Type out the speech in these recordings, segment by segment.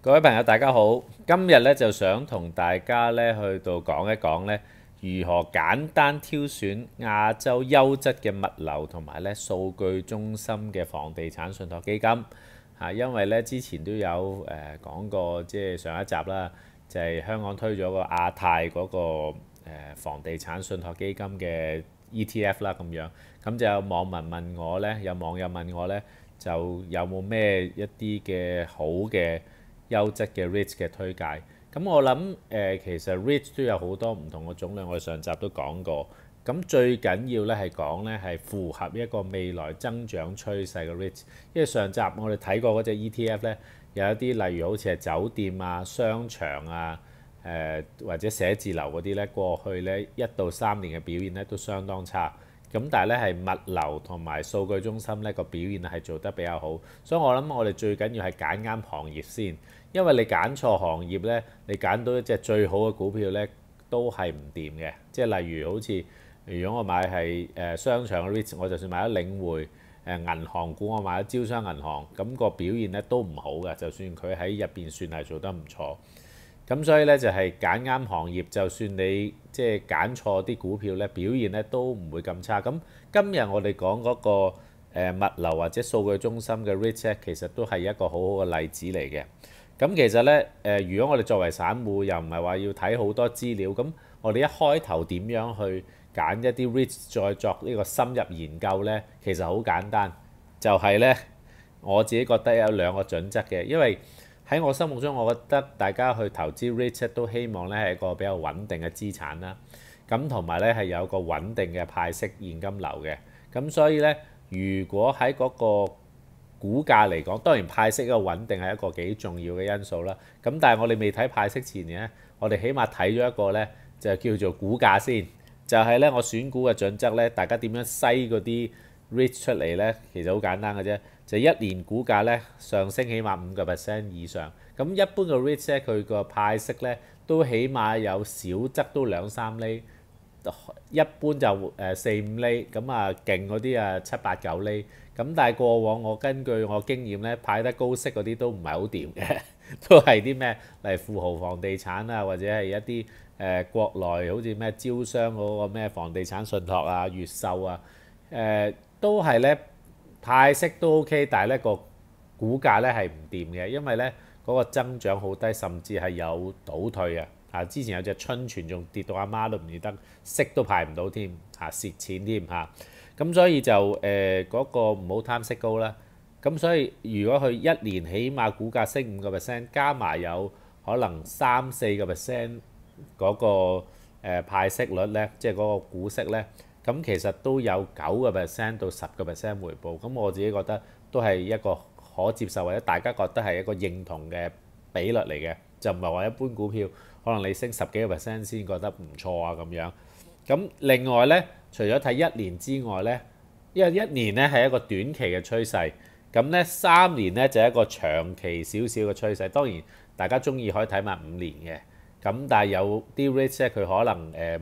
各位朋友，大家好。今日咧就想同大家咧去到講一講咧，如何簡單挑選亞洲優質嘅物流同埋咧數據中心嘅房地產信託基金嚇。因為咧之前都有誒講過，即係上一集啦，就係香港推咗個亞太嗰個誒房地產信託基金嘅 E T F 啦咁樣。咁就有網民問我咧，有網友問我咧，就有冇咩一啲嘅好嘅？優質嘅 REIT 嘅推介，咁我諗誒其實 REIT 都有好多唔同嘅種類，我哋上集都講過。咁最緊要咧係講咧係符合一個未來增長趨勢嘅 REIT，因為上集我哋睇過嗰只 ETF 咧，有一啲例如好似係酒店啊、商場啊、誒或者寫字樓嗰啲咧，過去咧一到三年嘅表現咧都相當差。咁但係咧，係物流同埋數據中心咧個表現係做得比較好，所以我諗我哋最緊要係揀啱行業先，因為你揀錯行業咧，你揀到一隻最好嘅股票咧都係唔掂嘅。即係例如好似如果我買係誒商場嘅 r i t 我就算買咗領匯誒銀行股，我買咗招商銀行，咁個表現咧都唔好嘅，就算佢喺入邊算係做得唔錯。咁所以咧就係揀啱行業，就算你即係揀錯啲股票咧，表現咧都唔會咁差。咁今日我哋講嗰個物流或者數據中心嘅 REIT，其實都係一個好好嘅例子嚟嘅。咁其實咧如果我哋作為散户，又唔係話要睇好多資料，咁我哋一開頭點樣去揀一啲 REIT 再作呢個深入研究咧？其實好簡單，就係咧我自己覺得有兩個準則嘅，因為喺我心目中，我覺得大家去投資 REIT 都希望咧係一個比較穩定嘅資產啦，咁同埋咧係有個穩定嘅派息現金流嘅，咁所以咧如果喺嗰個股價嚟講，當然派息嘅穩定係一個幾重要嘅因素啦。咁但係我哋未睇派息前嘅，我哋起碼睇咗一個咧就叫做股價先，就係咧我選股嘅準則咧，大家點樣篩嗰啲 REIT 出嚟咧，其實好簡單嘅啫。就一年股價咧上升起碼五個 percent 以上，咁一般個 rich 咧佢個派息咧都起碼有少則都兩三厘，一般就誒四五厘，咁啊勁嗰啲啊七八九厘，咁但係過往我根據我經驗咧派得高息嗰啲都唔係好掂嘅，都係啲咩例如富豪房地產啊或者係一啲誒國內好似咩招商嗰個咩房地產信託啊越秀啊誒都係咧。派息都 OK，但係咧個股價咧係唔掂嘅，因為咧嗰個增長好低，甚至係有倒退嘅。啊，之前有隻春泉仲跌到阿媽都唔認得，息都派唔到添，嚇蝕錢添嚇。咁所以就誒嗰個唔好貪息高啦。咁所以如果佢一年起碼股價升五個 percent，加埋有可能三四個 percent 嗰個派息率咧，即係嗰個股息咧。咁其實都有九個 percent 到十個 percent 回報，咁我自己覺得都係一個可接受或者大家覺得係一個認同嘅比率嚟嘅，就唔係話一般股票可能你升十幾個 percent 先覺得唔錯啊咁樣。咁另外咧，除咗睇一年之外咧，因為一年咧係一個短期嘅趨勢，咁咧三年咧就係一個長期少少嘅趨勢。當然大家中意可以睇埋五年嘅，咁但係有啲 rate 咧佢可能誒。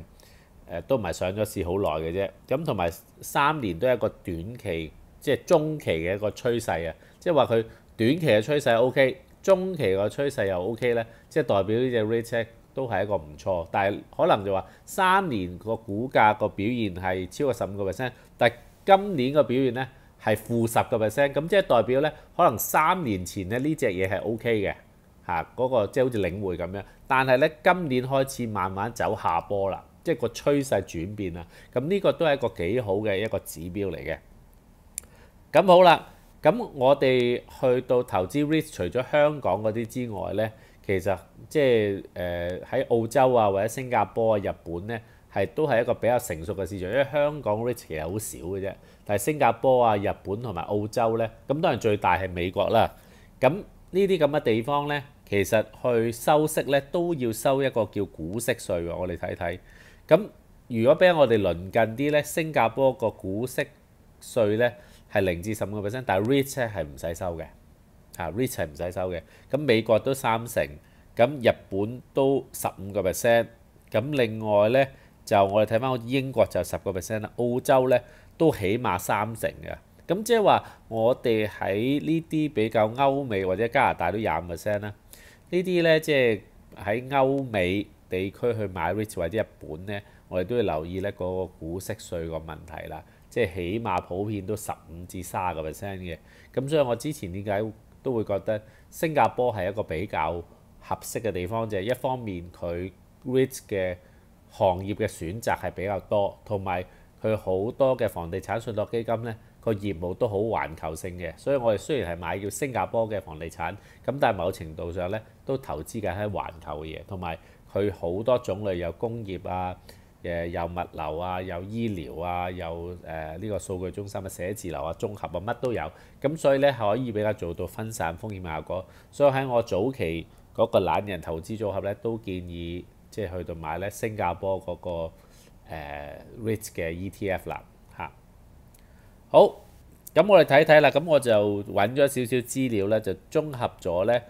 誒都唔係上咗市好耐嘅啫，咁同埋三年都一個短期即係中期嘅一個趨勢啊。即係話佢短期嘅趨勢 O K，中期個趨勢又 O K 咧，即係代表呢只 r e t e 都係一個唔錯。但係可能就話三年個股價個表現係超過十五個 percent，但係今年個表現咧係負十個 percent，咁即係代表咧可能三年前咧呢只嘢係 O K 嘅嚇嗰個即係好似領匯咁樣，但係咧今年開始慢慢走下坡啦。即係個趨勢轉變啦，咁呢個都係一個幾好嘅一個指標嚟嘅。咁好啦，咁我哋去到投資 risk 除咗香港嗰啲之外咧，其實即係誒喺澳洲啊或者新加坡啊日本咧，係都係一個比較成熟嘅市場，因為香港 risk 其實好少嘅啫。但係新加坡啊日本同埋澳洲咧，咁當然最大係美國啦。咁呢啲咁嘅地方咧，其實去收息咧都要收一個叫股息税喎。我哋睇睇。咁如果俾我哋鄰近啲咧，新加坡個股息税咧係零至十五個 percent，但係 rich 咧係唔使收嘅，嚇 rich 係唔使收嘅。咁美國都三成，咁日本都十五個 percent，咁另外咧就我哋睇翻，英國就十個 percent 啦，澳洲咧都起碼三成嘅。咁即係話我哋喺呢啲比較歐美或者加拿大都廿五 percent 啦，呢啲咧即係喺歐美。地區去買 Rich 或者日本咧，我哋都要留意咧嗰個股息税個問題啦。即係起碼普遍都十五至卅個 percent 嘅。咁所以我之前點解都會覺得新加坡係一個比較合適嘅地方就啫。一方面佢 Rich 嘅行業嘅選擇係比較多，同埋佢好多嘅房地產信託基金咧個業務都好環球性嘅。所以我哋雖然係買叫新加坡嘅房地產，咁但係某程度上咧都投資緊喺環球嘅嘢，同埋。佢好多種類，有工業啊，誒，有物流啊，有醫療啊，有誒呢個數據中心啊、寫字樓啊、綜合啊，乜都有。咁所以咧，可以比較做到分散風險效果。所以喺我早期嗰個懶人投資組合咧，都建議即係去到買咧新加坡嗰個誒 Rich 嘅 ETF 啦。嚇！好，咁我哋睇睇啦。咁我就揾咗少少資料咧，就綜合咗咧。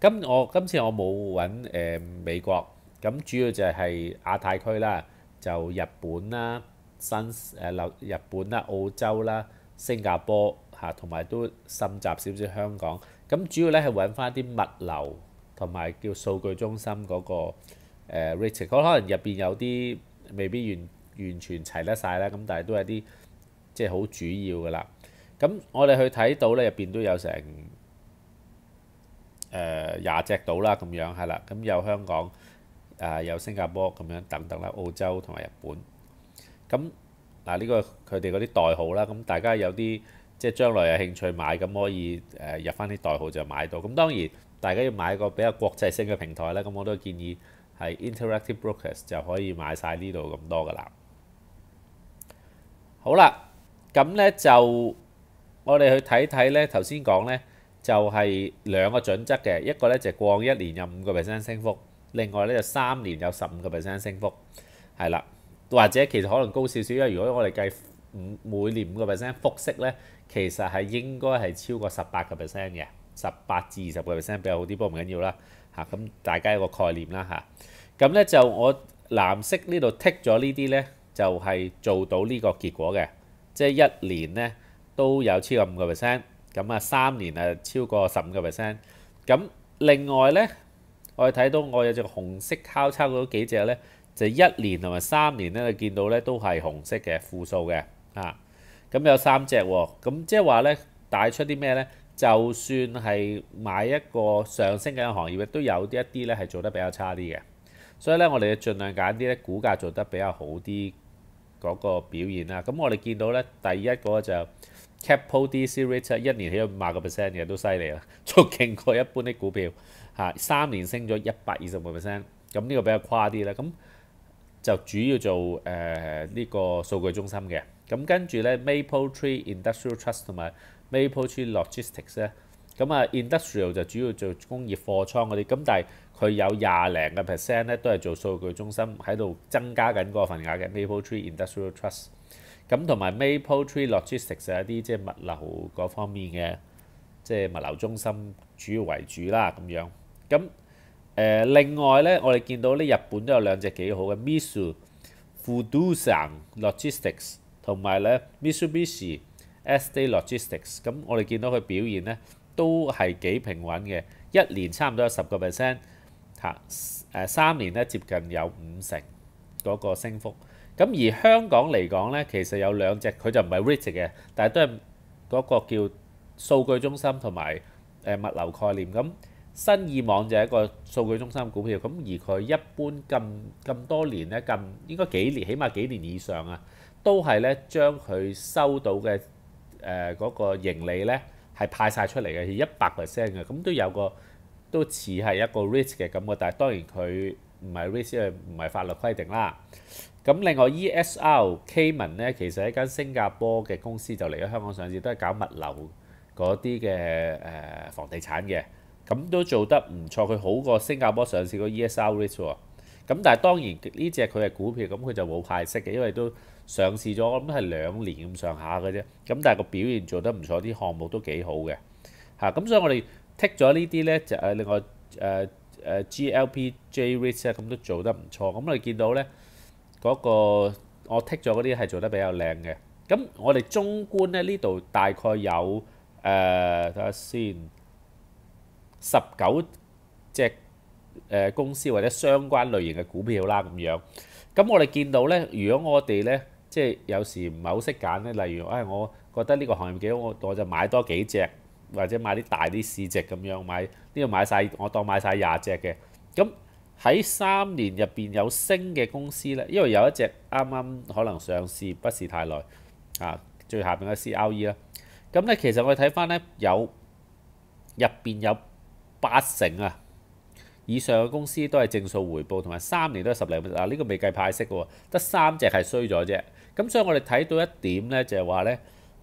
今我今次我冇揾誒美國，咁主要就係亞太區啦，就日本啦、新誒留日本啦、澳洲啦、新加坡嚇，同埋都滲雜少少香港。咁主要咧係揾翻啲物流同埋叫數據中心嗰個誒 rate。可可能入邊有啲未必完完全齊得晒啦，咁但係都係啲即係好主要㗎啦。咁我哋去睇到咧，入邊都有成。誒廿隻島啦，咁樣係啦，咁有香港啊，有新加坡咁樣等等啦，澳洲同埋日本，咁嗱呢個佢哋嗰啲代號啦，咁大家有啲即係將來有興趣買，咁可以誒入翻啲代號就買到。咁當然大家要買個比較國際性嘅平台咧，咁我都建議係 Interactive Brokers 就可以買曬呢度咁多噶啦。好啦，咁咧就我哋去睇睇咧頭先講咧。就係兩個準則嘅，一個咧就係過一年有五個 percent 升幅，另外咧就三年有十五個 percent 升幅，係啦，或者其實可能高少少，因為如果我哋計五每年五個 percent 複息咧，其實係應該係超過十八個 percent 嘅，十八至二十個 percent 比較好啲，不過唔緊要啦，嚇咁大家一個概念啦嚇，咁咧就我藍色呢度剔咗呢啲咧，就係做到呢個結果嘅，即係一年咧都有超過五個 percent。咁啊三年啊超過十五個 percent，咁另外咧，我哋睇到我有隻紅色交叉嗰幾隻咧，就一年同埋三年咧，見到咧都係紅色嘅負數嘅啊，咁有三隻喎，咁即係話咧帶出啲咩咧？就算係買一個上升嘅行業，都有啲一啲咧係做得比較差啲嘅，所以咧我哋要儘量揀啲咧股價做得比較好啲嗰個表現啦。咁我哋見到咧第一個就。Capo DC Rate 一年起咗五萬個 percent 嘅都犀利啦，觸勁過一般的股票嚇，三年升咗一百二十個 percent，咁呢個比較誇啲啦。咁就主要做誒呢個數據中心嘅，咁跟住咧 Maple Tree Industrial Trust 同埋 Maple Tree Logistics 咧，咁啊 Industrial 就主要做工業貨倉嗰啲，咁但係佢有廿零個 percent 咧都係做數據中心喺度增加緊嗰個份額嘅 Maple Tree Industrial Trust。咁同埋 MapleTree Logistics 就一啲即係物流嗰方面嘅，即係物流中心主要為主啦咁樣。咁誒另外咧，我哋見到咧日本都有兩隻幾好嘅 Misu Fudosan Logistics 同埋咧 Misu Bishi s d a Logistics。咁我哋見到佢表現咧都係幾平穩嘅，一年差唔多有十個 percent，三年咧接近有五成嗰個升幅。咁而香港嚟講咧，其實有兩隻佢就唔係 Rich 嘅，但係都係嗰個叫數據中心同埋誒物流概念。咁新意網就係一個數據中心股票。咁而佢一般咁咁多年咧，咁應該幾年，起碼幾年以上啊，都係咧將佢收到嘅誒嗰個盈利咧係派晒出嚟嘅，係一百 percent 嘅。咁都有個都似係一個 Rich 嘅感覺，但係當然佢。唔係 risk，唔係法律規定啦。咁另外 ESR Cayman 咧，其實一間新加坡嘅公司就嚟咗香港上市，都係搞物流嗰啲嘅誒房地產嘅，咁都做得唔錯。佢好過新加坡上市個 ESR 咧喎。咁但係當然呢只佢嘅股票，咁佢就冇派息嘅，因為都上市咗，咁係兩年咁上下嘅啫。咁但係個表現做得唔錯，啲項目都幾好嘅。嚇咁所以我哋剔咗呢啲咧，就誒另外誒。誒 GLP、JRich 咁都做得唔錯，咁我哋見到咧嗰個我剔咗嗰啲係做得比較靚嘅，咁我哋中觀咧呢度大概有誒睇下先十九隻誒公司或者相關類型嘅股票啦咁樣，咁我哋見到咧，如果我哋咧即係有時唔係好識揀咧，例如誒我覺得呢個行業幾好，我我就買多幾隻。或者買啲大啲市值咁樣買，呢度買晒，我當買晒廿隻嘅。咁喺三年入邊有升嘅公司呢，因為有一隻啱啱可能上市不是太耐，啊最下邊嘅 c r e 啦。咁呢，其實我哋睇翻呢，有入邊有八成啊以上嘅公司都係正數回報，同埋三年都係十零啊呢個未計派息嘅喎，得三隻係衰咗啫。咁所以我哋睇到一點呢，就係話呢。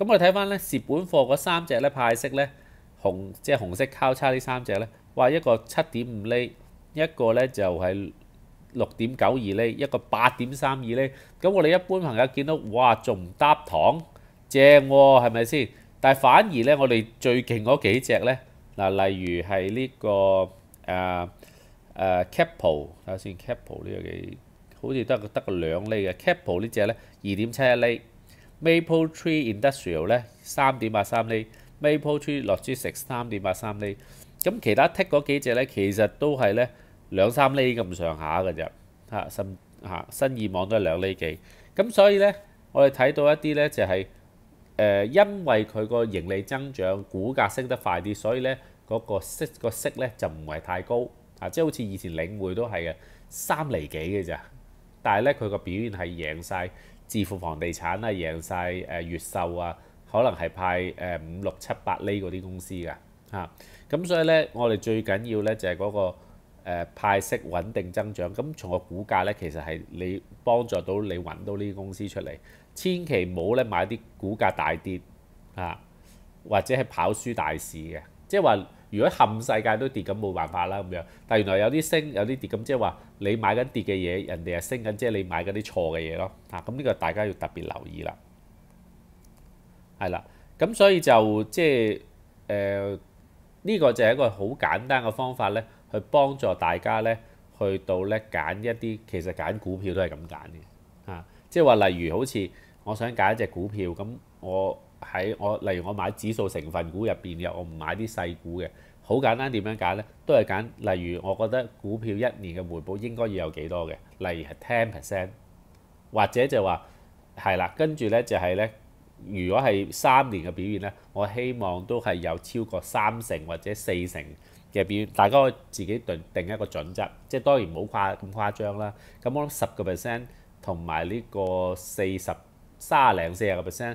咁我哋睇翻咧，蝕本貨嗰三隻咧派息咧紅，即係紅色交叉呢三隻咧，哇一個七點五厘，一個咧就係六點九二厘，一個八點三二厘。咁我哋一般朋友見到，哇仲唔搭糖，正喎，係咪先？但係反而咧，我哋最勁嗰幾隻咧，嗱例如係呢個誒誒 Capo 睇下先，Capo 呢幾好似都係得個兩厘嘅，Capo 呢只咧二點七一厘。Maple Tree Industrial 咧三點八三厘，Maple Tree l o 樂 i 食三點八三厘，咁其他 tick 嗰幾隻咧其實都係咧兩三厘咁上下嘅啫，嚇新嚇新意網都係兩厘幾，咁所以咧我哋睇到一啲咧就係誒因為佢個盈利增長股價升得快啲，所以咧嗰個息個息咧就唔係太高啊，即係好似以前領匯都係嘅三厘幾嘅咋，但係咧佢個表現係贏曬。致富房地產啊，贏晒誒越秀啊，可能係派誒五六七八厘嗰啲公司㗎嚇，咁所以咧，我哋最緊要咧就係嗰個派息穩定增長，咁從個股價咧其實係你幫助到你揾到呢啲公司出嚟，千祈唔好咧買啲股價大跌啊或者係跑輸大市嘅。即係話，如果冚世界都跌咁冇辦法啦咁樣，但原來有啲升，有啲跌咁。即係話，你買緊跌嘅嘢，人哋係升緊，即係你買緊啲錯嘅嘢咯。嚇，咁呢個大家要特別留意啦。係啦，咁所以就即係誒，呢個就係一個好簡單嘅方法咧，去幫助大家咧，去到咧揀一啲其實揀股票都係咁揀嘅。嚇，即係話例如好似我想揀一隻股票咁，我。喺我例如我買指數成分股入邊嘅，我唔買啲細股嘅。好簡單，點樣揀呢？都係揀例如我覺得股票一年嘅回報應該要有幾多嘅？例如係 ten percent，或者就話係啦。跟住呢，就係呢。如果係三年嘅表現呢，我希望都係有超過三成或者四成嘅表現。大家自己定定一個準則，即當然唔好誇咁誇張啦。咁我諗十個 percent 同埋呢個四十三零四廿個 percent。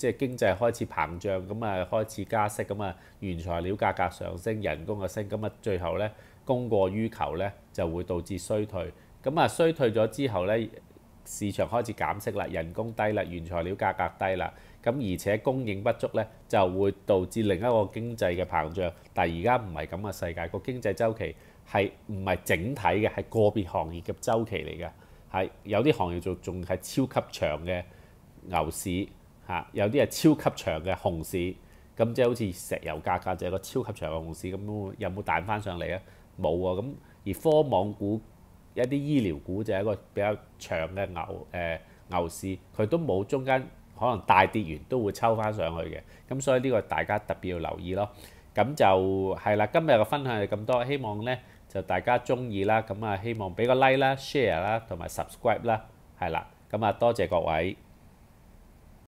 即係經濟開始膨脹，咁啊開始加息，咁啊原材料價格上升，人工嘅升，咁啊最後咧供過於求咧就會導致衰退。咁啊衰退咗之後咧市場開始減息啦，人工低啦，原材料價格低啦，咁而且供應不足咧就會導致另一個經濟嘅膨脹。但係而家唔係咁嘅世界，個經濟周期係唔係整體嘅係個別行業嘅周期嚟㗎，係有啲行業仲仲係超級長嘅牛市。啊，有啲係超級長嘅熊市，咁即係好似石油價格就係個超級長嘅熊市咁有冇彈翻上嚟啊？冇喎，咁而科網股一啲醫療股就係一個比較長嘅牛誒牛市，佢都冇中間可能大跌完都會抽翻上去嘅，咁所以呢個大家特別要留意咯。咁就係啦，今日嘅分享係咁多，希望咧就大家中意啦，咁啊希望俾個 like 啦、share 啦同埋 subscribe 啦，係啦，咁啊多謝各位。